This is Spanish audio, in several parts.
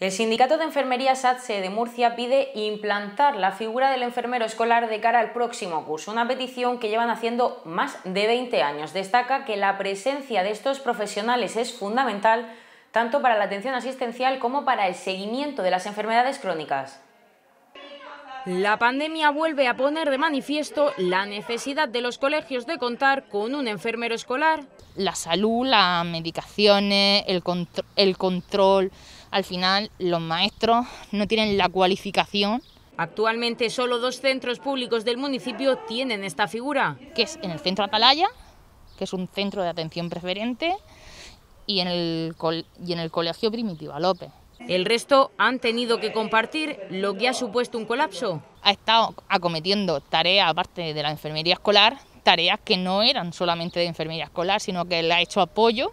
El Sindicato de Enfermería SATSE de Murcia pide implantar la figura del enfermero escolar de cara al próximo curso, una petición que llevan haciendo más de 20 años. Destaca que la presencia de estos profesionales es fundamental tanto para la atención asistencial como para el seguimiento de las enfermedades crónicas. La pandemia vuelve a poner de manifiesto la necesidad de los colegios de contar con un enfermero escolar. La salud, las medicaciones, el, el control al final los maestros no tienen la cualificación. Actualmente solo dos centros públicos del municipio tienen esta figura. Que es en el centro Atalaya, que es un centro de atención preferente, y en el, y en el colegio Primitiva López. El resto han tenido que compartir lo que ha supuesto un colapso. Ha estado acometiendo tareas, aparte de la enfermería escolar, tareas que no eran solamente de enfermería escolar, sino que le ha hecho apoyo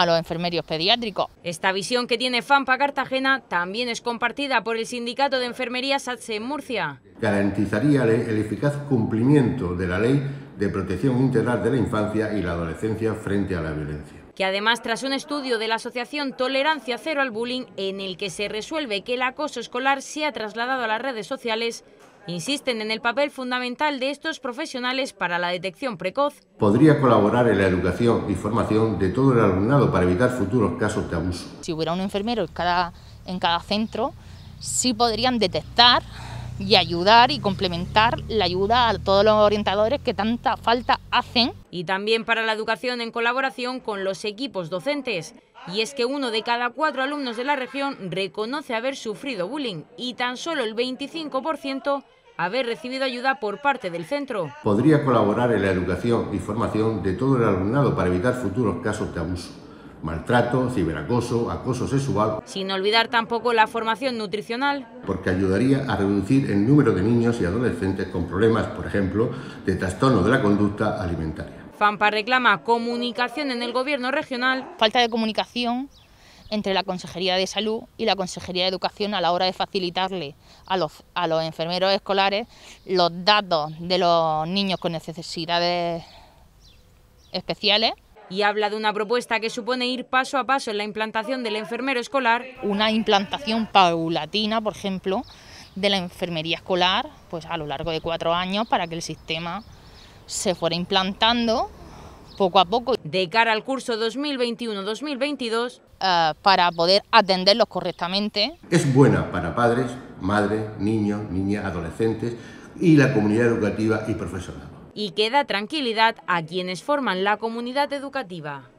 a los enfermeros pediátricos. Esta visión que tiene FAMPA Cartagena también es compartida por el Sindicato de Enfermería SATSE en Murcia. Garantizaría el eficaz cumplimiento de la ley de protección integral de la infancia y la adolescencia frente a la violencia que además tras un estudio de la asociación Tolerancia Cero al Bullying, en el que se resuelve que el acoso escolar se ha trasladado a las redes sociales, Insisten en el papel fundamental de estos profesionales para la detección precoz. Podría colaborar en la educación y formación de todo el alumnado para evitar futuros casos de abuso. Si hubiera un enfermero en cada, centro, sí podrían detectar y ayudar y complementar la ayuda a todos los orientadores que tanta falta hacen. Y también para la educación en colaboración con los equipos docentes. Y es que uno de cada cuatro alumnos de la región reconoce haber sufrido bullying y tan solo el 25% haber recibido ayuda por parte del centro. Podría colaborar en la educación y formación de todo el alumnado para evitar futuros casos de abuso maltrato, ciberacoso, acoso sexual. Sin olvidar tampoco la formación nutricional. Porque ayudaría a reducir el número de niños y adolescentes con problemas, por ejemplo, de trastorno de la conducta alimentaria. FAMPA reclama comunicación en el gobierno regional. Falta de comunicación entre la Consejería de Salud y la Consejería de Educación a la hora de facilitarle a los, a los enfermeros escolares los datos de los niños con necesidades especiales y habla de una propuesta que supone ir paso a paso en la implantación del enfermero escolar. Una implantación paulatina, por ejemplo, de la enfermería escolar pues a lo largo de cuatro años para que el sistema se fuera implantando poco a poco. De cara al curso 2021-2022, eh, para poder atenderlos correctamente. Es buena para padres, madres, niños, niñas, adolescentes y la comunidad educativa y profesional y que da tranquilidad a quienes forman la comunidad educativa.